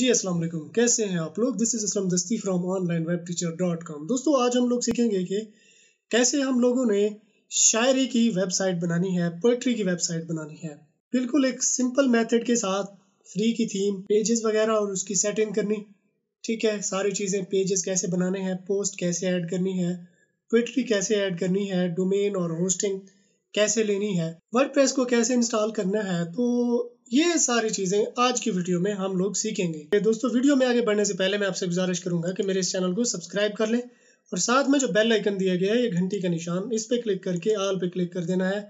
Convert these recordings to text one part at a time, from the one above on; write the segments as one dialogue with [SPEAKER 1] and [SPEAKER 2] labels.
[SPEAKER 1] जी अस्सलाम कैसे हैं आप लोग this is Islam Dasti from online web teacher dot com दोस्तों आज हम लोग सीखेंगे कि कैसे हम लोगों ने शायरी की वेबसाइट बनानी है पोइट्री की वेबसाइट बनानी है बिल्कुल एक सिंपल मेथड के साथ फ्री की थीम पेजेस वगैरह और उसकी सेटिंग करनी ठीक है सारी चीज़ें पेजेस कैसे बनाने हैं पोस्ट कैसे ऐड करनी है पोइट्री कैसे ऐड करनी है डोमेन और होस्टिंग कैसे लेनी है वर्ड को कैसे इंस्टॉल करना है तो ये सारी चीज़ें आज की वीडियो में हम लोग सीखेंगे दोस्तों वीडियो में आगे बढ़ने से पहले मैं आपसे गुजारिश करूंगा कि मेरे इस चैनल को सब्सक्राइब कर लें और साथ में जो बेल आइकन दिया गया है ये घंटी का निशान इस पे क्लिक करके आल पे क्लिक कर देना है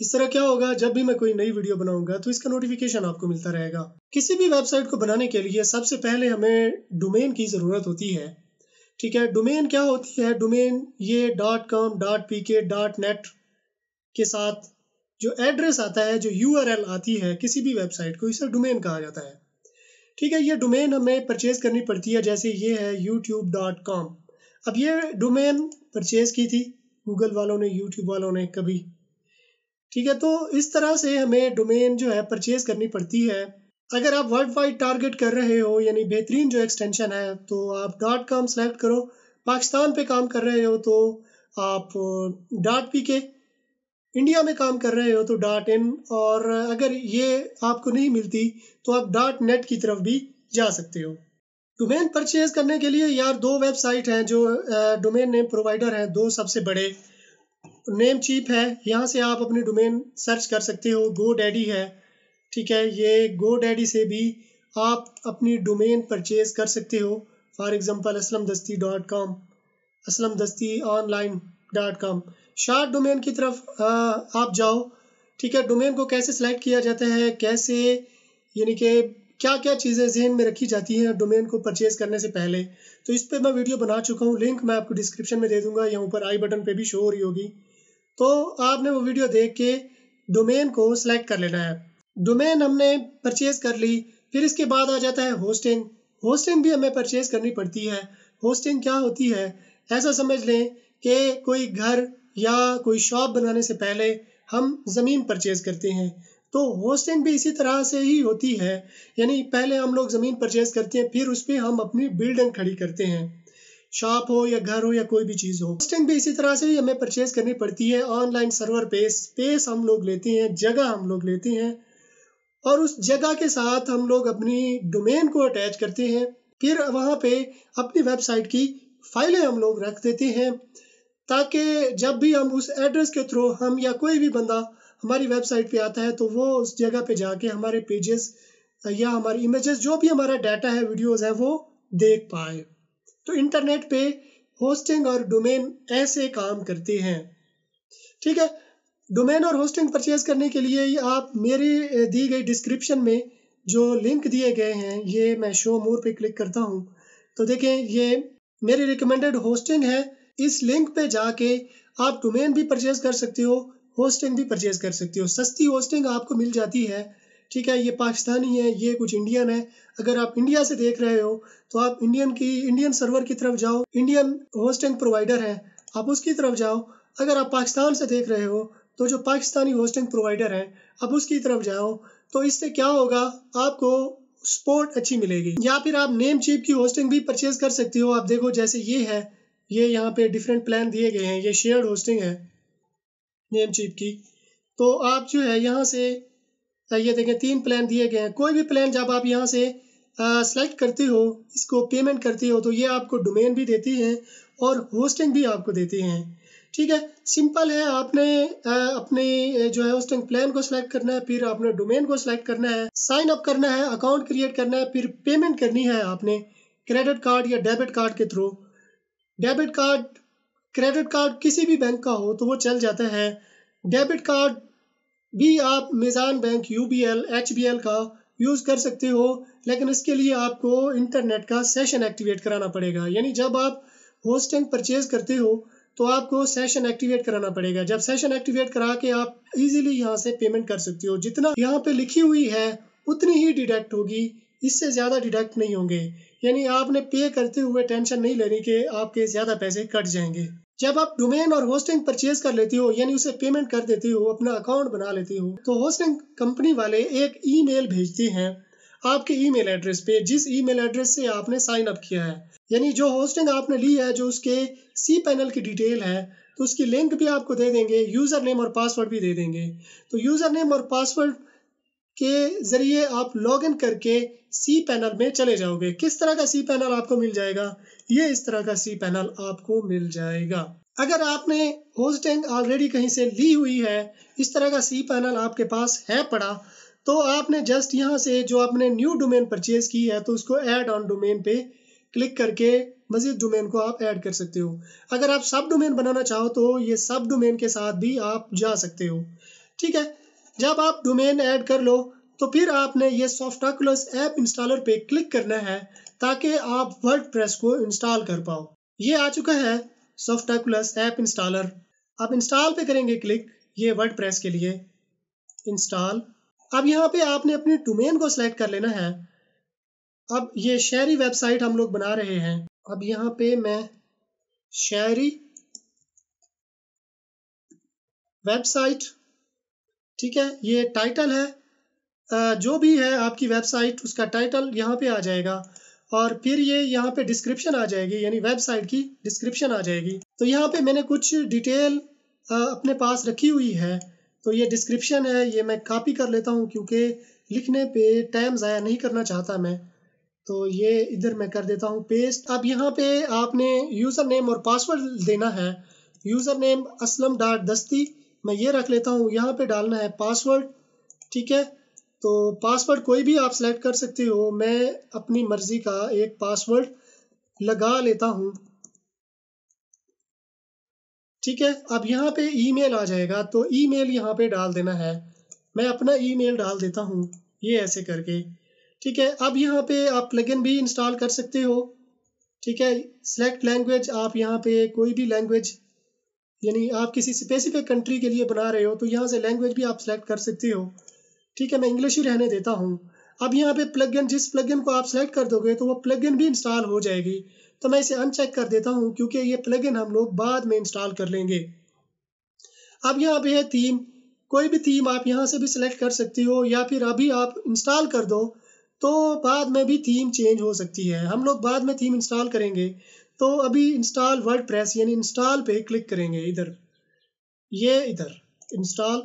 [SPEAKER 1] इस तरह क्या होगा जब भी मैं कोई नई वीडियो बनाऊंगा तो इसका नोटिफिकेशन आपको मिलता रहेगा किसी भी वेबसाइट को बनाने के लिए सबसे पहले हमें डोमेन की ज़रूरत होती है ठीक है डोमेन क्या होती है डोमेन ये dot com dot P K dot net के साथ जो एड्रेस आता है जो यू आती है किसी भी वेबसाइट को इसे डोमेन कहा जाता है ठीक है ये डोमेन हमें परचेज करनी पड़ती है जैसे ये है यूट्यूब डॉट अब ये डोमेन परचेज की थी गूगल वालों ने यूट्यूब वालों ने कभी ठीक है तो इस तरह से हमें डोमेन जो है परचेज करनी पड़ती है अगर आप वर्ल्ड वाइड टारगेट कर रहे हो यानी बेहतरीन जो एक्सटेंशन है तो आप डॉट कॉम सेलेक्ट करो पाकिस्तान पे काम कर रहे हो तो आप डॉट पी के इंडिया में काम कर रहे हो तो डॉट इन और अगर ये आपको नहीं मिलती तो आप डॉट नेट की तरफ भी जा सकते हो डोमेन परचेज करने के लिए यार दो वेबसाइट हैं जो डोमेन नेम प्रोवाइडर हैं दो सबसे बड़े नेम चीप है यहाँ से आप अपने डोमेन सर्च कर सकते हो गो डैडी है ठीक है ये गो डैडी से भी आप अपनी डोमेन परचेज कर सकते हो फॉर एग्ज़ाम्पल असलम दस्ती dot com Aslam Dasti online dot com short domain की तरफ आप जाओ ठीक है डोमेन को कैसे सिलेक्ट किया जाता है कैसे यानी कि क्या क्या चीज़ें जहन में रखी जाती हैं डोमेन को परचेज़ करने से पहले तो इस पर मैं वीडियो बना चुका हूँ लिंक मैं आपको डिस्क्रिप्शन में दे दूंगा या ऊपर आई बटन पे भी शो हो रही होगी तो आपने वो वीडियो देख के डोमेन को सिलेक्ट कर लेना है डोमेन हमने परचेज़ कर ली फिर इसके बाद आ जाता है होस्टिंग होस्टिंग भी हमें परचेज़ करनी पड़ती है होस्टिंग क्या होती है ऐसा समझ लें कि कोई घर या कोई शॉप बनाने से पहले हम ज़मीन परचेज़ करते हैं तो होस्टिंग भी इसी तरह से ही होती है यानी पहले हम लोग ज़मीन परचेज़ करते हैं फिर उस पर हम अपनी बिल्डिंग खड़ी करते हैं शॉप हो या घर हो या कोई भी चीज़ हो होस्टिंग भी इसी तरह से ही हमें परचेज़ करनी पड़ती है ऑनलाइन सर्वर पे स्पेस हम लोग लेते हैं जगह हम लोग लेते हैं और उस जगह के साथ हम लोग अपनी डोमेन को अटैच करते हैं फिर वहाँ पे अपनी वेबसाइट की फाइलें हम लोग रख देते हैं ताकि जब भी हम उस एड्रेस के थ्रू हम या कोई भी बंदा हमारी वेबसाइट पे आता है तो वो उस जगह पे जाके हमारे पेजेस या हमारी इमेजेस जो भी हमारा डाटा है वीडियोस है वो देख पाए तो इंटरनेट पे होस्टिंग और डोमेन ऐसे काम करते हैं ठीक है डोमेन और होस्टिंग परचेज करने के लिए आप मेरे दी गई डिस्क्रिप्शन में जो लिंक दिए गए हैं ये मैं शो मोर पे क्लिक करता हूँ तो देखें ये मेरी रिकमेंडेड होस्टिंग है इस लिंक पे जाके आप डोमेन भी परचेज कर सकते हो होस्टिंग भी परचेज कर सकते हो सस्ती होस्टिंग आपको मिल जाती है ठीक है ये पाकिस्तानी है ये कुछ इंडियन है अगर आप इंडिया से देख रहे हो तो आप इंडियन की इंडियन सर्वर की तरफ जाओ इंडियन होस्टिंग प्रोवाइडर है आप उसकी तरफ जाओ अगर आप पाकिस्तान से देख रहे हो तो जो पाकिस्तानी होस्टिंग प्रोवाइडर है आप उसकी तरफ जाओ तो इससे क्या होगा आपको सपोर्ट अच्छी मिलेगी या फिर आप नेम चीप की होस्टिंग भी परचेज कर सकते हो आप देखो जैसे ये है ये यहाँ पे डिफरेंट प्लान दिए गए हैं ये शेयर्ड होस्टिंग है नेम चीप की तो आप जो है यहाँ से ये देखें तीन प्लान दिए गए हैं कोई भी प्लान जब आप यहाँ से सेलेक्ट करते हो इसको पेमेंट करते हो तो ये आपको डोमेन भी देती है और होस्टिंग भी आपको देती हैं ठीक है सिंपल है आपने आ, अपने जो है होस्टिंग प्लान को सिलेक्ट करना है फिर आपने डोमेन को सिलेक्ट करना है साइन अप करना है अकाउंट क्रिएट करना है फिर पेमेंट करनी है आपने क्रेडिट कार्ड या डेबिट कार्ड के through debit card credit card किसी भी बैंक का हो तो वो चल जाता है डेबिट कार्ड भी आप Meezan bank U B L H B L का यूज़ कर सकते हो लेकिन इसके लिए आपको इंटरनेट का सेशन एक्टिवेट कराना पड़ेगा यानी जब आप होस्टिंग परचेज करते हो तो आपको सेशन एक्टिवेट कराना पड़ेगा जब सेशन एक्टिवेट करा के आप इजीली यहाँ से पेमेंट कर सकते हो जितना यहाँ पे लिखी हुई है उतनी ही डिडक्ट होगी इससे ज़्यादा डिडक्ट नहीं होंगे यानी आपने पे करते हुए टेंशन नहीं लेनी कि आपके ज़्यादा पैसे कट जाएंगे जब आप डोमेन और होस्टिंग परचेज कर लेती हो यानी उसे पेमेंट कर देती हो अपना अकाउंट बना लेती हो तो होस्टिंग कंपनी वाले एक ईमेल भेजती हैं आपके ईमेल एड्रेस पे जिस ईमेल एड्रेस से आपने साइन अप किया है यानी जो होस्टिंग आपने ली है जो उसके सी पैनल की डिटेल है तो उसकी लिंक भी आपको दे देंगे यूज़र नेम और पासवर्ड भी दे देंगे तो यूज़र नेम और पासवर्ड के ज़रिए आप लॉग इन करके सी पैनल में चले जाओगे किस तरह का सी पैनल आपको मिल जाएगा ये इस तरह का सी पैनल आपको मिल जाएगा अगर आपने होस्टिंग ऑलरेडी कहीं से ली हुई है इस तरह का सी पैनल आपके पास है पड़ा तो आपने जस्ट यहाँ से जो आपने न्यू डोमेन परचेज की है तो उसको ऐड ऑन डोमेन पे क्लिक करके मजीद डोमेन को आप ऐड कर सकते हो अगर आप सब डोमेन बनाना चाहो तो ये सब डोमेन के साथ भी आप जा सकते हो ठीक है जब आप डोमेन ऐड कर लो तो फिर आपने ये सॉफ्टाकुलस ऐप इंस्टॉलर पे क्लिक करना है ताकि आप वर्ड को इंस्टॉल कर पाओ ये आ चुका है सॉफ्टाकुलस ऐप इंस्टॉलर आप इंस्टॉल पे करेंगे क्लिक ये वर्ड के लिए इंस्टॉल अब यहाँ पे आपने अपने डोमेन को सिलेक्ट कर लेना है अब ये शहरी वेबसाइट हम लोग बना रहे हैं अब यहाँ पे मैं शहरी वेबसाइट ठीक है ये टाइटल है जो भी है आपकी वेबसाइट उसका टाइटल यहाँ पे आ जाएगा और फिर ये यहाँ पे डिस्क्रिप्शन आ जाएगी यानी वेबसाइट की डिस्क्रिप्शन आ जाएगी तो यहाँ पे मैंने कुछ डिटेल अपने पास रखी हुई है तो ये डिस्क्रिप्शन है ये मैं कॉपी कर लेता हूँ क्योंकि लिखने पे टाइम ज़ाया नहीं करना चाहता मैं तो ये इधर मैं कर देता हूँ पेस्ट अब यहाँ पे आपने यूज़र नेम और पासवर्ड देना है यूज़र नेम असलम डाट दस्ती मैं ये रख लेता हूँ यहाँ पे डालना है पासवर्ड ठीक है तो पासवर्ड कोई भी आप सेलेक्ट कर सकते हो मैं अपनी मर्ज़ी का एक पासवर्ड लगा लेता हूँ ठीक है अब यहाँ पे ईमेल आ जाएगा तो ईमेल यहाँ पे डाल देना है मैं अपना ईमेल डाल देता हूँ ये ऐसे करके ठीक है अब यहाँ पे आप प्लगइन भी इंस्टॉल कर सकते हो ठीक है सेलेक्ट लैंग्वेज आप यहाँ पे कोई भी लैंग्वेज यानी आप किसी स्पेसिफिक कंट्री के लिए बना रहे हो तो यहाँ से लैंग्वेज भी आप सेलेक्ट कर सकते हो ठीक है मैं इंग्लिश ही रहने देता हूँ अब यहाँ पे इन जिस इन को आप सेलेक्ट कर दोगे तो वो इन भी इंस्टॉल हो जाएगी तो मैं इसे अनचेक कर देता हूँ क्योंकि ये इन हम लोग बाद में इंस्टॉल कर लेंगे अब यहाँ पे है थीम कोई भी थीम आप यहाँ से भी सिलेक्ट कर सकती हो या फिर अभी आप इंस्टॉल कर दो तो बाद में भी थीम चेंज हो सकती है हम लोग बाद में थीम इंस्टॉल करेंगे तो अभी इंस्टॉल वर्ड प्रेस यानी इंस्टॉल पे क्लिक करेंगे इधर ये इधर इंस्टॉल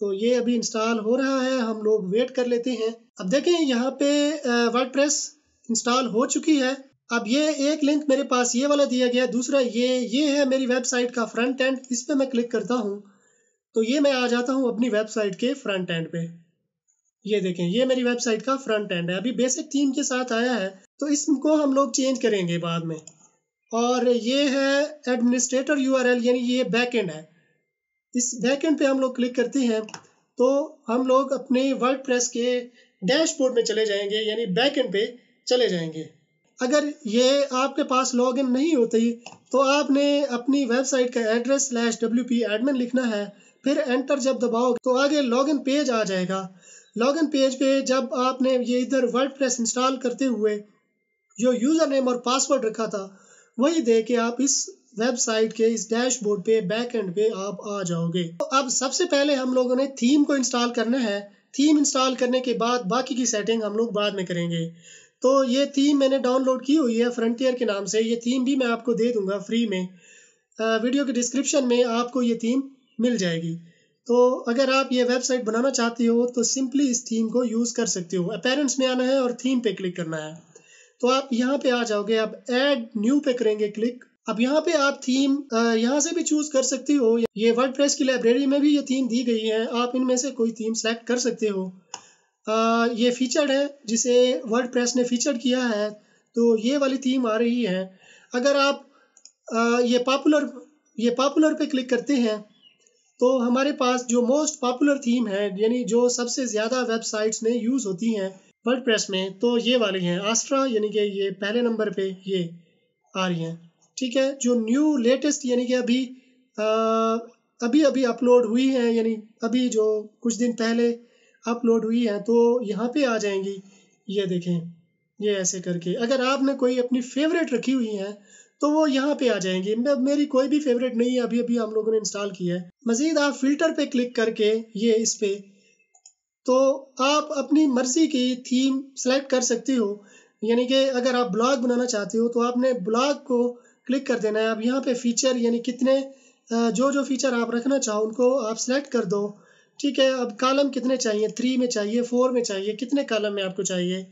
[SPEAKER 1] तो ये अभी इंस्टॉल हो रहा है हम लोग वेट कर लेते हैं अब देखें यहाँ पे वर्ड प्रेस इंस्टॉल हो चुकी है अब ये एक लिंक मेरे पास ये वाला दिया गया दूसरा ये ये है मेरी वेबसाइट का फ्रंट एंड इस पर मैं क्लिक करता हूँ तो ये मैं आ जाता हूँ अपनी वेबसाइट के फ्रंट एंड पे ये देखें ये मेरी वेबसाइट का फ्रंट एंड है अभी बेसिक थीम के साथ आया है तो इसको हम लोग चेंज करेंगे बाद में और ये है एडमिनिस्ट्रेटर यूआरएल यानी ये बैकएंड है इस बैकएंड पे हम लोग क्लिक करते हैं तो हम लोग अपने प्रेस के डैशबोर्ड में चले जाएंगे यानी बैकएंड पे चले जाएंगे अगर ये आपके पास लॉगिन नहीं होती तो आपने अपनी वेबसाइट का address slash W P admin लिखना है फिर एंटर जब दबाओगे तो आगे लॉगिन पेज आ जाएगा लॉगिन पेज पे जब आपने ये इधर प्रेस इंस्टॉल करते हुए जो यूज़र नेम और पासवर्ड रखा था वही दे के आप इस वेबसाइट के इस डैशबोर्ड पे बैक एंड पे आप आ जाओगे तो अब सबसे पहले हम लोगों ने थीम को इंस्टॉल करना है थीम इंस्टॉल करने के बाद बाकी की सेटिंग हम लोग बाद में करेंगे तो ये थीम मैंने डाउनलोड की हुई है फ्रंटियर के नाम से ये थीम भी मैं आपको दे दूंगा फ्री में आ, वीडियो के डिस्क्रिप्शन में आपको ये थीम मिल जाएगी तो अगर आप ये वेबसाइट बनाना चाहते हो तो सिंपली इस थीम को यूज़ कर सकते हो अपेरेंट्स में आना है और थीम पे क्लिक करना है तो आप यहाँ पे आ जाओगे अब एड न्यू पे करेंगे क्लिक अब यहाँ पे आप थीम यहाँ से भी चूज कर सकते हो ये वर्ड की लाइब्रेरी में भी ये थीम दी गई है आप इनमें से कोई थीम सेलेक्ट कर सकते हो आ, ये फीचर्ड है जिसे वर्ड ने फीचर किया है तो ये वाली थीम आ रही है अगर आप आ, ये पॉपुलर ये पॉपुलर पे क्लिक करते हैं तो हमारे पास जो मोस्ट पॉपुलर थीम है यानी जो सबसे ज़्यादा वेबसाइट्स में यूज़ होती हैं वर्ल्ड प्रेस में तो ये वाली हैं आस्ट्रा यानी कि ये पहले नंबर पे ये आ रही हैं ठीक है जो न्यू लेटेस्ट यानी कि अभी आ, अभी अभी अपलोड हुई हैं यानी अभी जो कुछ दिन पहले अपलोड हुई हैं तो यहाँ पे आ जाएंगी ये देखें ये ऐसे करके अगर आपने कोई अपनी फेवरेट रखी हुई हैं तो वो यहाँ पे आ जाएंगी मेरी कोई भी फेवरेट नहीं है अभी अभी हम लोगों ने इंस्टॉल किया है मज़ीद आप फिल्टर पे क्लिक करके ये इस पर तो आप अपनी मर्जी की थीम सेलेक्ट कर सकती हो यानी कि अगर आप ब्लॉग बनाना चाहते हो तो आपने ब्लॉग को क्लिक कर देना है अब यहाँ पे फीचर यानी कितने जो जो फीचर आप रखना चाहो उनको आप सेलेक्ट कर दो ठीक है अब कॉलम कितने चाहिए थ्री में चाहिए फोर में चाहिए कितने कालम में आपको चाहिए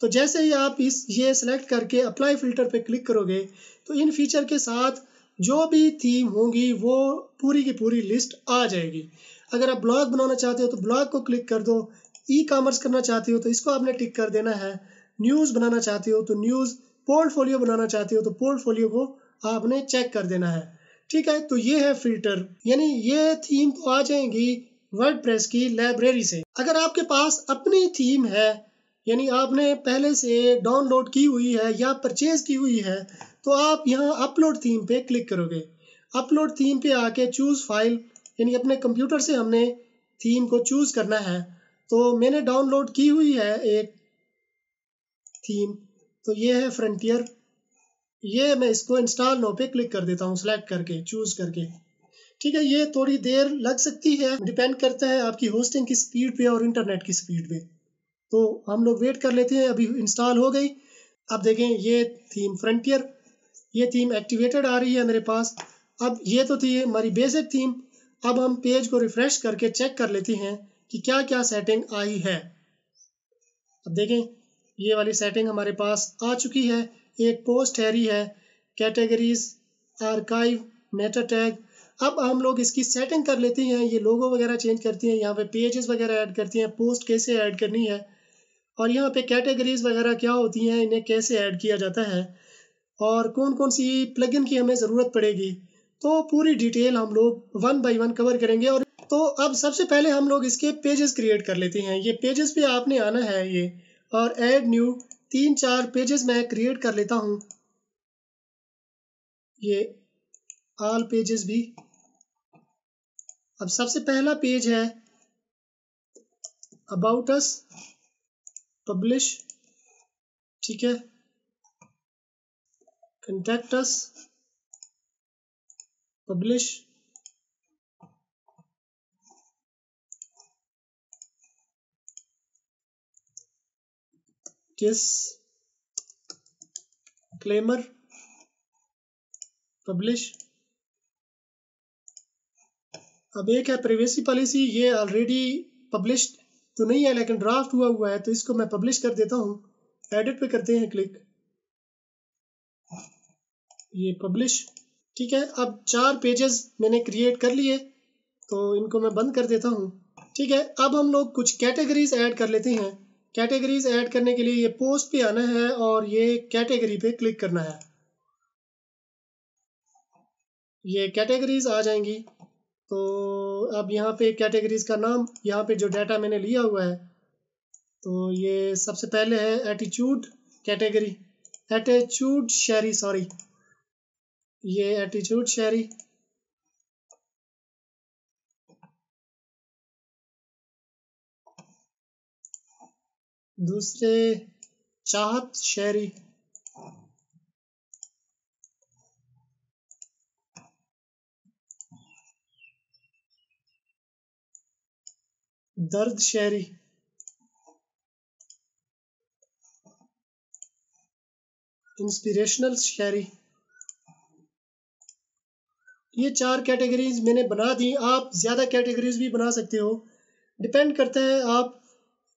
[SPEAKER 1] तो जैसे ही आप इस ये सिलेक्ट करके अप्लाई फिल्टर पे क्लिक करोगे तो इन फीचर के साथ जो भी थीम होंगी वो पूरी की पूरी लिस्ट आ जाएगी अगर आप ब्लॉग बनाना चाहते हो तो ब्लॉग को क्लिक कर दो ई कामर्स करना चाहते हो तो इसको आपने टिक कर देना है न्यूज़ बनाना चाहते हो तो न्यूज़ पोर्टफोलियो बनाना चाहते हो तो पोर्टफोलियो को आपने चेक कर देना है ठीक है तो ये है फिल्टर यानी ये थीम तो आ जाएंगी वर्ड की लाइब्रेरी से अगर आपके पास अपनी थीम है यानी आपने पहले से डाउनलोड की हुई है या परचेज की हुई है तो आप यहाँ अपलोड थीम पे क्लिक करोगे अपलोड थीम पे आके चूज़ फाइल यानी अपने कंप्यूटर से हमने थीम को चूज़ करना है तो मैंने डाउनलोड की हुई है एक थीम तो ये है फ्रंटियर ये मैं इसको इंस्टॉल नो पे क्लिक कर देता हूँ सेलेक्ट करके चूज़ करके ठीक है ये थोड़ी देर लग सकती है डिपेंड करता है आपकी होस्टिंग की स्पीड पे और इंटरनेट की स्पीड पे तो हम लोग वेट कर लेते हैं अभी इंस्टॉल हो गई अब देखें ये थीम फ्रंटियर ये थीम एक्टिवेटेड आ रही है मेरे पास अब ये तो थी हमारी बेसिक थीम अब हम पेज को रिफ्रेश करके चेक कर लेते हैं कि क्या क्या सेटिंग आई है अब देखें ये वाली सेटिंग हमारे पास आ चुकी है एक पोस्ट हैरी है कैटेगरीज आर्काइव मेटा टैग अब हम लोग इसकी सेटिंग कर लेते हैं ये लोगो वगैरह चेंज करती हैं यहाँ पे पेजेस वगैरह ऐड करती हैं पोस्ट कैसे ऐड करनी है और यहाँ पे कैटेगरीज वगैरह क्या होती हैं इन्हें कैसे ऐड किया जाता है और कौन कौन सी प्लगइन की हमें ज़रूरत पड़ेगी तो पूरी डिटेल हम लोग वन बाई वन कवर करेंगे और तो अब सबसे पहले हम लोग इसके पेजेस क्रिएट कर लेते हैं ये पेजेस पे आपने आना है ये और ऐड न्यू तीन चार पेजेस मैं क्रिएट कर लेता हूँ ये ऑल पेजेस भी अब सबसे पहला पेज है
[SPEAKER 2] अबाउट अस पब्लिश ठीक है contact us publish kiss claimer
[SPEAKER 1] publish अब एक है प्राइवेसी पॉलिसी ये ऑलरेडी पब्लिश्ड तो नहीं है लेकिन ड्राफ्ट हुआ हुआ है तो इसको मैं पब्लिश कर देता हूँ एडिट पे करते हैं क्लिक ये पब्लिश ठीक है अब चार पेजेस मैंने क्रिएट कर लिए तो इनको मैं बंद कर देता हूँ ठीक है अब हम लोग कुछ कैटेगरीज ऐड कर लेते हैं कैटेगरीज ऐड करने के लिए ये पोस्ट पे आना है और ये कैटेगरी पे क्लिक करना है ये कैटेगरीज आ जाएंगी तो अब यहाँ पे कैटेगरीज का नाम यहाँ पे जो डाटा मैंने लिया हुआ है तो ये सबसे पहले है एटीट्यूड कैटेगरी एटीट्यूड शहरी सॉरी ये
[SPEAKER 2] एटीट्यूड शहरी दूसरे चाहत शहरी दर्द शहरी
[SPEAKER 1] इंस्पिरेशनल शहरी ये चार कैटेगरीज मैंने बना दी आप ज़्यादा कैटेगरीज भी बना सकते हो डिपेंड करता है आप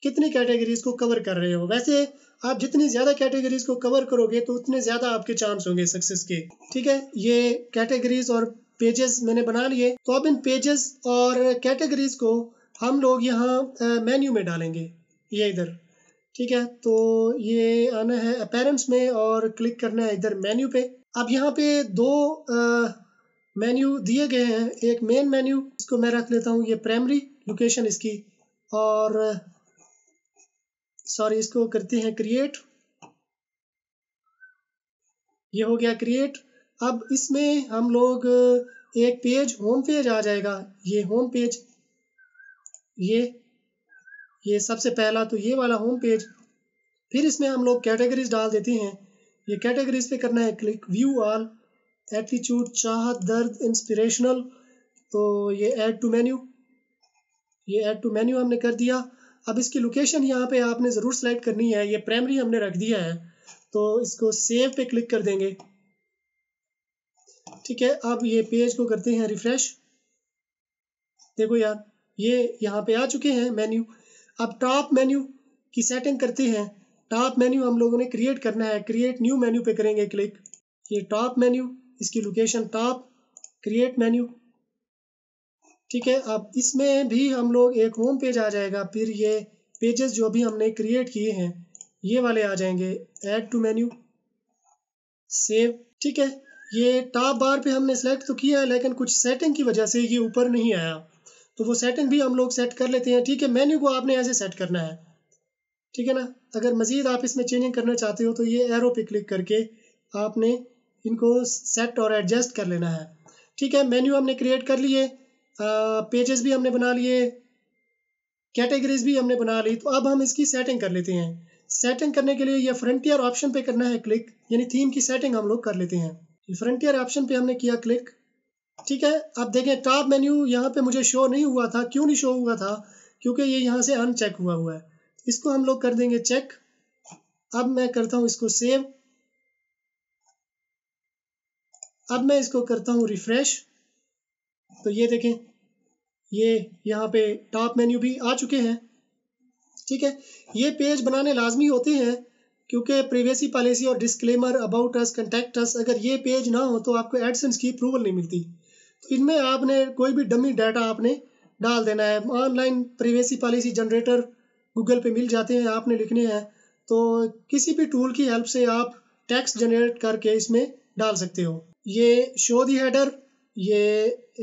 [SPEAKER 1] कितनी कैटेगरीज को कवर कर रहे हो वैसे आप जितनी ज़्यादा कैटेगरीज को कवर करोगे तो उतने ज़्यादा आपके चांस होंगे सक्सेस के ठीक है ये कैटेगरीज और पेजेस मैंने बना लिए तो अब इन पेजेस और कैटेगरीज को हम लोग यहाँ मेन्यू में डालेंगे ये इधर ठीक है तो ये आना है अपेरेंट्स में और क्लिक करना है इधर मेन्यू पे अब यहाँ पे दो मेन्यू दिए गए हैं एक मेन मेन्यू इसको मैं रख लेता हूँ ये प्राइमरी लोकेशन इसकी और सॉरी इसको करते हैं क्रिएट ये हो गया क्रिएट अब इसमें हम लोग एक पेज होम पेज आ जाएगा ये होम पेज ये ये सबसे पहला तो ये वाला होम पेज फिर इसमें हम लोग कैटेगरीज डाल देते हैं ये कैटेगरीज पे करना है क्लिक व्यू ऑल एटीट्यूड चाहत दर्द इंस्पिरेशनल तो ये ऐड टू मेन्यू ये ऐड टू मेन्यू हमने कर दिया अब इसकी लोकेशन यहाँ पे आपने ज़रूर सेलेक्ट करनी है ये प्राइमरी हमने रख दिया है तो इसको सेव पे क्लिक कर देंगे ठीक है अब ये पेज को करते हैं रिफ्रेश देखो यार ये यहाँ पे आ चुके हैं मेन्यू अब टॉप मेन्यू की सेटिंग करते हैं टॉप मेन्यू हम लोगों ने क्रिएट करना है क्रिएट न्यू मेन्यू पे करेंगे क्लिक ये टॉप मेन्यू इसकी लोकेशन टॉप क्रिएट मेन्यू ठीक है अब इसमें भी हम लोग एक होम पेज आ जाएगा फिर ये पेजेस जो भी हमने क्रिएट किए हैं ये वाले आ जाएंगे ऐड टू मेन्यू सेव ठीक है ये टॉप बार पे हमने सेलेक्ट तो किया है लेकिन कुछ सेटिंग की वजह से ये ऊपर नहीं आया तो वो सेटिंग भी हम लोग सेट कर लेते हैं ठीक है मेन्यू को आपने ऐसे सेट करना है ठीक है ना अगर मज़ीद आप इसमें चेंजिंग करना चाहते हो तो ये एरो पे क्लिक करके आपने इनको सेट और एडजस्ट कर लेना है ठीक है मेन्यू हमने क्रिएट कर लिए पेजेस भी हमने बना लिए कैटेगरीज भी हमने बना ली तो अब हम इसकी सेटिंग कर लेते हैं सेटिंग करने के लिए यह फ्रंटियर ऑप्शन पे करना है क्लिक यानी थीम की सेटिंग हम लोग कर लेते हैं फ्रंटियर ऑप्शन पे हमने किया क्लिक ठीक है अब देखें टॉप मेन्यू यहाँ पे मुझे शो नहीं हुआ था क्यों नहीं शो हुआ था क्योंकि ये यहाँ से अनचेक हुआ हुआ है इसको हम लोग कर देंगे चेक अब मैं करता हूँ इसको सेव अब मैं इसको करता हूँ रिफ्रेश तो ये देखें ये यहाँ पे टॉप मेन्यू भी आ चुके हैं ठीक है ये पेज बनाने लाजमी होते हैं क्योंकि प्रिवेसी पॉलिसी और disclaimer about us contact us अगर ये पेज ना हो तो आपको एडसेंस की अप्रूवल नहीं मिलती तो इनमें आपने कोई भी डमी डाटा आपने डाल देना है online privacy policy generator Google पे मिल जाते हैं आपने लिखने हैं तो किसी भी टूल की हेल्प से आप टैक्स जनरेट करके इसमें डाल सकते हो ये शो दी हेडर ये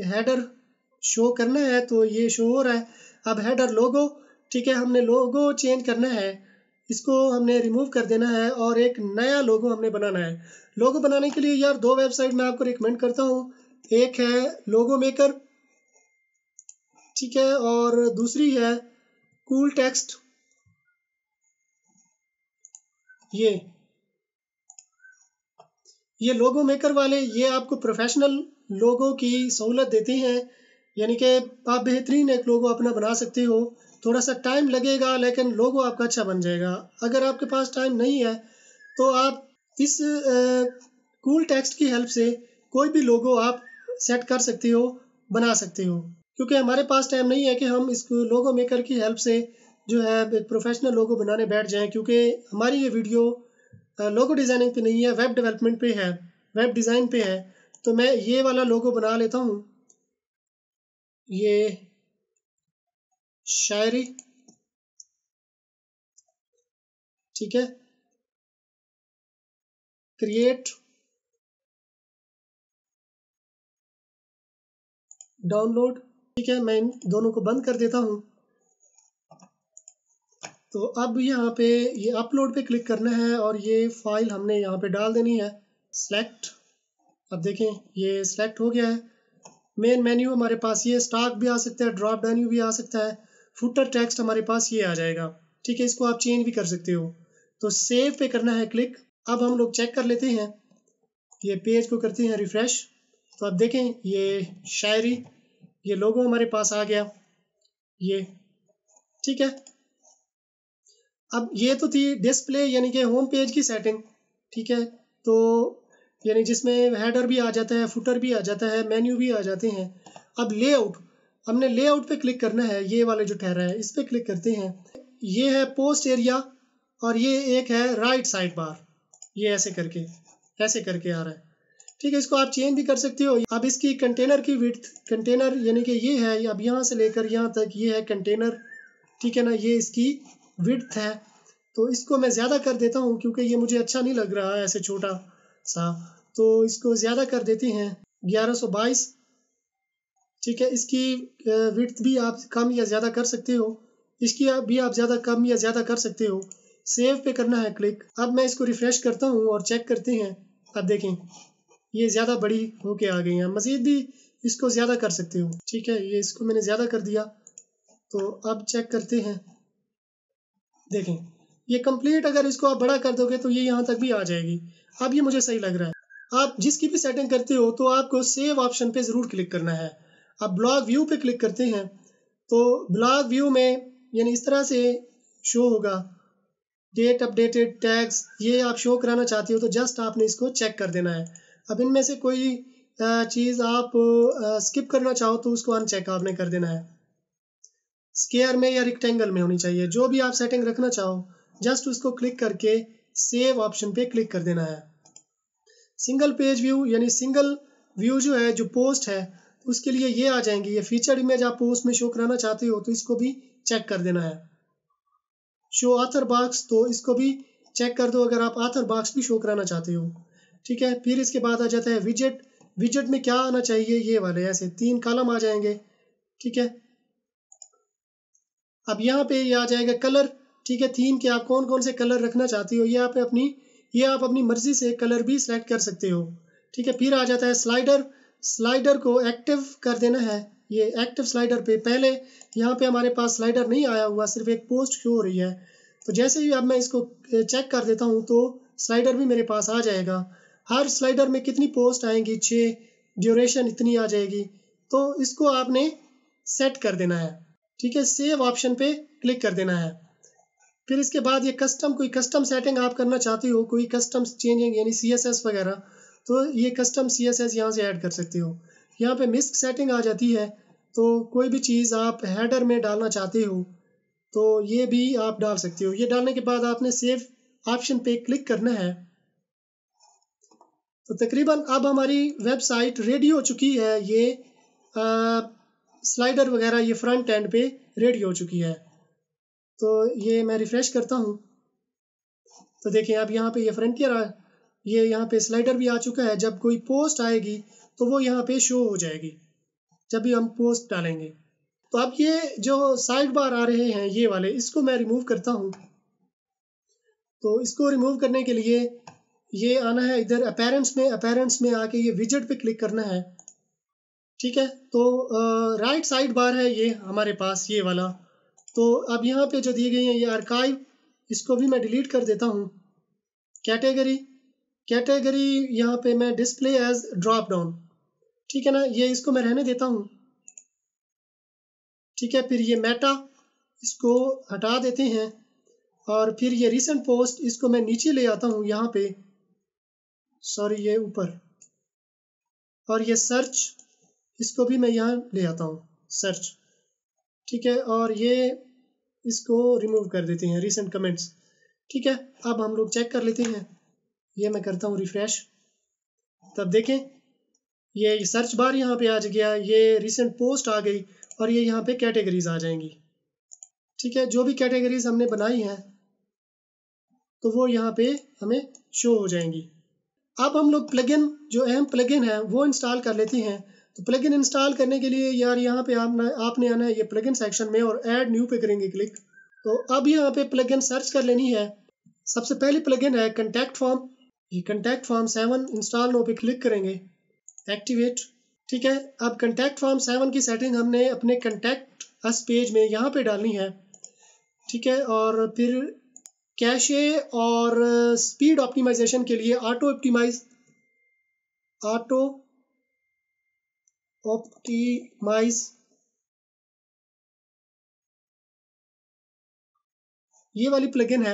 [SPEAKER 1] हेडर शो करना है तो ये शो हो रहा है अब हेडर लोगो ठीक है हमने लोगो चेंज करना है इसको हमने रिमूव कर देना है और एक नया लोगो हमने बनाना है लोगो बनाने के लिए यार दो वेबसाइट मैं आपको रिकमेंड करता हूँ एक है लोगो मेकर ठीक है और दूसरी है कूल टेक्स्ट ये ये लोगो मेकर वाले ये आपको प्रोफेशनल लोगों की सहूलत देते हैं यानी कि आप बेहतरीन एक लोगो अपना बना सकते हो थोड़ा सा टाइम लगेगा लेकिन लोगो आपका अच्छा बन जाएगा अगर आपके पास टाइम नहीं है तो आप इस कूल टेक्स्ट की हेल्प से कोई भी लोगो आप सेट कर सकते हो बना सकते हो क्योंकि हमारे पास टाइम नहीं है कि हम इस लोगो मेकर की हेल्प से जो है प्रोफेशनल लोगो बनाने बैठ जाएं क्योंकि हमारी ये वीडियो लोगो डिज़ाइनिंग पे नहीं है वेब डेवलपमेंट पे है वेब डिज़ाइन पे है तो मैं ये वाला लोगो बना लेता हूँ ये
[SPEAKER 2] शायरी ठीक है क्रिएट डाउनलोड ठीक है मैं इन दोनों को बंद कर देता हूँ
[SPEAKER 1] तो अब यहाँ पे ये अपलोड पे क्लिक करना है और ये फाइल हमने यहाँ पे डाल देनी है सेलेक्ट अब देखें ये सेलेक्ट हो गया है मेन मेन्यू हमारे पास ये स्टॉक भी आ सकता है ड्रॉप मेन्यू भी आ सकता है फुटर टेक्स्ट हमारे पास ये आ जाएगा ठीक है इसको आप चेंज भी कर सकते हो तो सेव पे करना है क्लिक अब हम लोग चेक कर लेते हैं ये पेज को करते हैं रिफ्रेश तो आप देखें ये शायरी ये लोगो हमारे पास आ गया ये ठीक है अब ये तो थी डिस्प्ले यानी कि होम पेज की सेटिंग ठीक है तो यानी जिसमें हेडर भी आ जाता है फुटर भी आ जाता है मेन्यू भी आ जाते हैं अब लेआउट हमने लेआउट पे क्लिक करना है ये वाले जो ठहरा है इस पर क्लिक करते हैं ये है पोस्ट एरिया और ये एक है राइट साइड बार ये ऐसे करके ऐसे करके आ रहा है ठीक है इसको आप चेंज भी कर सकते हो अब इसकी कंटेनर की विथ कंटेनर यानी कि ये है अब यहाँ से लेकर यहाँ तक ये है कंटेनर ठीक है ना ये इसकी विड्थ है तो इसको मैं ज़्यादा कर देता हूँ क्योंकि ये मुझे अच्छा नहीं लग रहा है ऐसे छोटा सा तो इसको ज़्यादा कर देते हैं 1122 ठीक है इसकी विड्थ भी आप कम या ज़्यादा कर सकते हो इसकी भी आप ज़्यादा कम या ज़्यादा कर सकते हो सेव पे करना है क्लिक अब मैं इसको रिफ़्रेश करता हूँ और चेक करते हैं अब देखें ये ज़्यादा बड़ी होके आ गई हैं मज़ीद भी इसको ज़्यादा कर सकते हो ठीक है ये इसको मैंने ज़्यादा कर दिया तो अब चेक करते हैं देखें ये कंप्लीट अगर इसको आप बड़ा कर दोगे तो ये यहाँ तक भी आ जाएगी अब ये मुझे सही लग रहा है आप जिसकी भी सेटिंग करते हो तो आपको सेव ऑप्शन पे ज़रूर क्लिक करना है आप ब्लॉग व्यू पे क्लिक करते हैं तो ब्लॉग व्यू में यानी इस तरह से शो होगा डेट अपडेटेड टैग्स ये आप शो कराना चाहते हो तो जस्ट आपने इसको चेक कर देना है अब इनमें से कोई चीज़ आप स्किप करना चाहो तो उसको अनचेक आपने कर देना है स्केयर में या रिक्टेंगल में होनी चाहिए जो भी आप सेटिंग रखना चाहो जस्ट उसको क्लिक करके सेव ऑप्शन पे क्लिक कर देना है सिंगल पेज व्यू यानी सिंगल व्यू जो है जो पोस्ट है उसके लिए ये आ जाएंगी ये फीचर इमेज आप पोस्ट में शो कराना चाहते हो तो इसको भी चेक कर देना है शो आथर बाक्स तो इसको भी चेक कर दो अगर आप आथर बाक्स भी शो कराना चाहते हो ठीक है फिर इसके बाद आ जाता है विजेट विजेट में क्या आना चाहिए ये वाले ऐसे तीन कालम आ जाएंगे ठीक है अब यहाँ पे ये आ जाएगा कलर ठीक है थीम के आप कौन कौन से कलर रखना चाहती हो ये आप अपनी ये आप अपनी मर्जी से कलर भी सिलेक्ट कर सकते हो ठीक है फिर आ जाता है स्लाइडर स्लाइडर को एक्टिव कर देना है ये एक्टिव स्लाइडर पे पहले यहाँ पे हमारे पास स्लाइडर नहीं आया हुआ सिर्फ एक पोस्ट शो हो रही है तो जैसे ही अब मैं इसको चेक कर देता हूँ तो स्लाइडर भी मेरे पास आ जाएगा हर स्लाइडर में कितनी पोस्ट आएंगी छः ड्यूरेशन इतनी आ जाएगी तो इसको आपने सेट कर देना है ठीक है सेव ऑप्शन पे क्लिक कर देना है फिर इसके बाद ये कस्टम कोई कस्टम सेटिंग आप करना चाहते हो कोई कस्टम चेंजिंग यानी सी वगैरह तो ये कस्टम सी एस एस यहाँ से ऐड कर सकते हो यहाँ पे मिस्क सेटिंग आ जाती है तो कोई भी चीज़ आप हेडर में डालना चाहते हो तो ये भी आप डाल सकते हो ये डालने के बाद आपने सेव ऑप्शन पे क्लिक करना है तो तकरीबन अब हमारी वेबसाइट रेडी हो चुकी है ये आ, स्लाइडर वगैरह ये फ्रंट एंड पे रेडी हो चुकी है तो ये मैं रिफ़्रेश करता हूँ तो देखें अब यहाँ पे ये फ्रंटियर आ ये यहाँ पे स्लाइडर भी आ चुका है जब कोई पोस्ट आएगी तो वो यहाँ पे शो हो जाएगी जब भी हम पोस्ट डालेंगे तो अब ये जो साइड बार आ रहे हैं ये वाले इसको मैं रिमूव करता हूँ तो इसको रिमूव करने के लिए ये आना है इधर अपेरेंट्स में अपेरेंट्स में आके ये विजट पे क्लिक करना है ठीक है तो राइट साइड बार है ये हमारे पास ये वाला तो अब यहाँ पे जो दिए गए हैं ये आर्काइव इसको भी मैं डिलीट कर देता हूँ कैटेगरी कैटेगरी यहाँ पे मैं डिस्प्ले एज ड्रॉप डाउन ठीक है ना ये इसको मैं रहने देता हूँ ठीक है फिर ये मेटा इसको हटा देते हैं और फिर ये रिसेंट पोस्ट इसको मैं नीचे ले आता हूँ यहाँ पे सॉरी ये ऊपर और ये सर्च इसको भी मैं यहाँ ले आता हूँ सर्च ठीक है और ये इसको रिमूव कर देते हैं रिसेंट कमेंट्स ठीक है अब हम लोग चेक कर लेते हैं ये मैं करता हूँ रिफ्रेश तब देखें ये सर्च बार यहाँ पे आ गया ये रिसेंट पोस्ट आ गई और ये यहाँ पे कैटेगरीज आ जाएंगी ठीक है जो भी कैटेगरीज हमने बनाई हैं तो वो यहाँ पे हमें शो हो जाएंगी अब हम लोग प्लगइन जो अहम प्लगइन है वो इंस्टॉल कर लेते हैं तो प्लगइन इंस्टॉल करने के लिए यार यहाँ पे आपने आपने आना है ये प्लगइन सेक्शन में और ऐड न्यू पे करेंगे क्लिक तो अब यहाँ पे प्लगइन सर्च कर लेनी है सबसे पहले प्लगइन है कंटैक्ट फॉर्म ये contact form seven install now पे क्लिक करेंगे एक्टिवेट ठीक है अब कंटैक्ट फॉर्म सेवन की सेटिंग हमने अपने कंटैक्ट अस पेज में यहाँ पे डालनी है ठीक है और फिर कैशे और स्पीड ऑप्टिमाइजेशन के लिए ऑटो ऑप्टिमाइज ऑटो
[SPEAKER 2] ऑप्टिमाइज
[SPEAKER 1] ये वाली प्लगइन है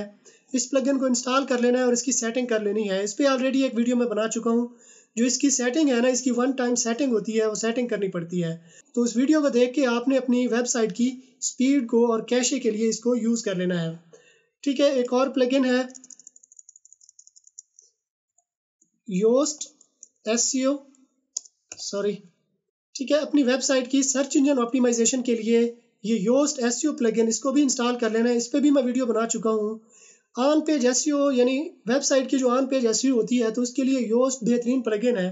[SPEAKER 1] इस प्लगइन को इंस्टॉल कर लेना है और इसकी सेटिंग कर लेनी है इस पर ऑलरेडी एक वीडियो मैं बना चुका हूँ जो इसकी सेटिंग है ना इसकी वन टाइम सेटिंग होती है वो सेटिंग करनी पड़ती है तो उस वीडियो को देख के आपने अपनी वेबसाइट की स्पीड को और कैशे के लिए इसको यूज़ कर लेना है ठीक है एक और प्लग है योस्ट एस सॉरी ठीक है अपनी वेबसाइट की सर्च इंजन ऑप्टिमाइजेशन के लिए ये योस्ट एस प्लगइन इसको भी इंस्टॉल कर लेना है इस पर भी मैं वीडियो बना चुका हूँ ऑन पेज एस यानी वेबसाइट की जो ऑन पेज एस होती है तो उसके लिए योस्ट बेहतरीन प्लगइन है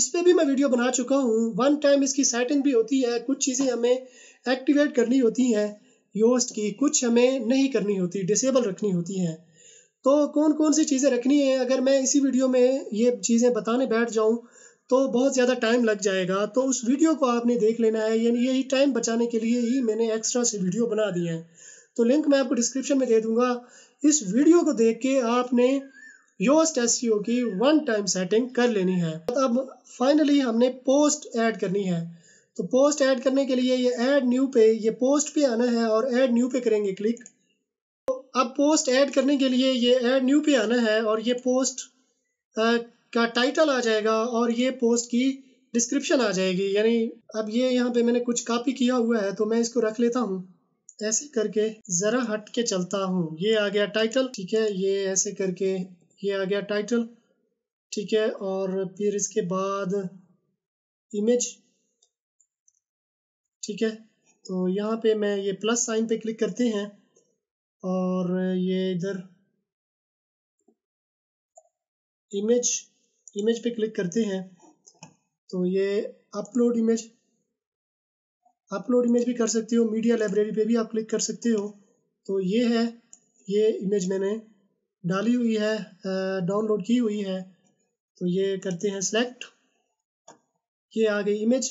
[SPEAKER 1] इस पर भी मैं वीडियो बना चुका हूँ वन टाइम इसकी सेटिंग भी होती है कुछ चीज़ें हमें एक्टिवेट करनी होती हैं योस्ट की कुछ हमें नहीं करनी होती डिसेबल रखनी होती हैं तो कौन कौन सी चीज़ें रखनी है अगर मैं इसी वीडियो में ये चीज़ें बताने बैठ जाऊँ तो बहुत ज़्यादा टाइम लग जाएगा तो उस वीडियो को आपने देख लेना है यानी यही टाइम बचाने के लिए ही मैंने एक्स्ट्रा से वीडियो बना दिए हैं तो लिंक मैं आपको डिस्क्रिप्शन में दे दूंगा इस वीडियो को देख के आपने योस्ट एस e की वन टाइम सेटिंग कर लेनी है तो अब फाइनली हमने पोस्ट ऐड करनी है तो पोस्ट ऐड करने के लिए ये ऐड न्यू पे ये पोस्ट पे आना है और ऐड न्यू पे करेंगे क्लिक तो अब पोस्ट ऐड करने के लिए ये ऐड न्यू पे आना है और ये पोस्ट का टाइटल आ जाएगा और ये पोस्ट की डिस्क्रिप्शन आ जाएगी यानी अब ये यहाँ पे मैंने कुछ कॉपी किया हुआ है तो मैं इसको रख लेता हूँ ऐसे करके ज़रा हट के चलता हूँ ये आ गया टाइटल ठीक है ये ऐसे करके ये आ गया टाइटल ठीक है और फिर इसके बाद इमेज ठीक है तो यहाँ पे मैं ये प्लस
[SPEAKER 2] साइन पे क्लिक करते हैं और ये इधर
[SPEAKER 1] इमेज इमेज पे क्लिक करते हैं तो ये अपलोड इमेज अपलोड इमेज भी कर सकते हो मीडिया लाइब्रेरी पे भी आप क्लिक कर सकते हो तो ये है ये इमेज मैंने डाली हुई है डाउनलोड की हुई है तो ये करते हैं सेलेक्ट ये आ गई इमेज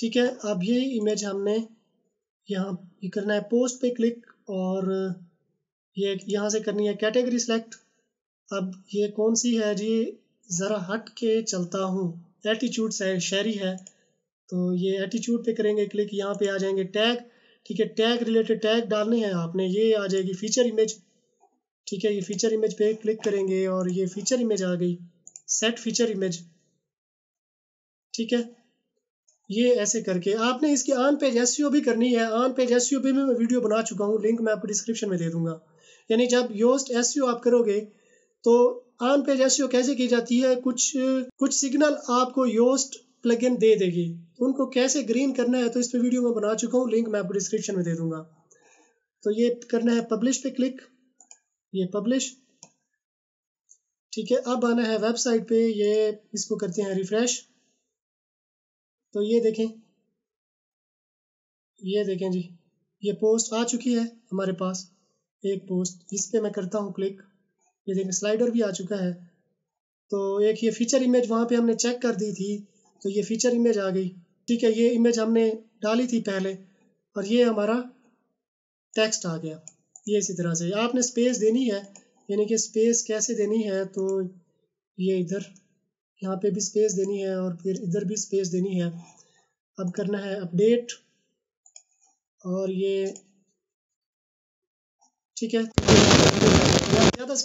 [SPEAKER 1] ठीक है अब ये इमेज हमने यहाँ ये करना है पोस्ट पे क्लिक और ये यहाँ से करनी है कैटेगरी सेलेक्ट अब ये कौन सी है जी ज़रा हट के चलता हूँ एटीट्यूड शहरी है तो ये एटीट्यूड पे करेंगे क्लिक यहाँ पे आ जाएंगे टैग ठीक है टैग रिलेटेड टैग डालने हैं आपने ये आ जाएगी फीचर इमेज ठीक है ये फीचर इमेज पे क्लिक करेंगे और ये फीचर इमेज आ गई सेट फीचर इमेज ठीक है ये ऐसे करके आपने इसकी ऑन पेज एस भी करनी है ऑन पेज एस भी मैं वीडियो बना चुका हूँ लिंक मैं आपको डिस्क्रिप्शन में दे दूंगा यानी जब योस्ट एस आप करोगे तो ऑन पेज एस कैसे की जाती है कुछ कुछ सिग्नल आपको योस्ट प्लगइन दे देगी तो उनको कैसे ग्रीन करना है तो इस पर वीडियो में बना चुका हूँ लिंक मैं आपको डिस्क्रिप्शन में दे दूंगा तो ये करना है पब्लिश पे क्लिक ये पब्लिश ठीक है अब आना है वेबसाइट पे ये इसको करते हैं रिफ्रेश
[SPEAKER 2] तो ये देखें ये देखें जी ये पोस्ट
[SPEAKER 1] आ चुकी है हमारे पास एक पोस्ट इस पर मैं करता हूँ क्लिक ये देखें स्लाइडर भी आ चुका है तो एक ये फीचर इमेज वहाँ पे हमने चेक कर दी थी तो ये फीचर इमेज आ गई ठीक है ये इमेज हमने डाली थी पहले और ये हमारा टेक्स्ट आ गया ये इसी तरह से आपने स्पेस देनी है यानी कि स्पेस कैसे देनी है तो ये इधर यहाँ पे भी स्पेस देनी है और फिर इधर भी स्पेस देनी है अब करना है अपडेट और ये
[SPEAKER 2] ठीक है ज़्यादा तो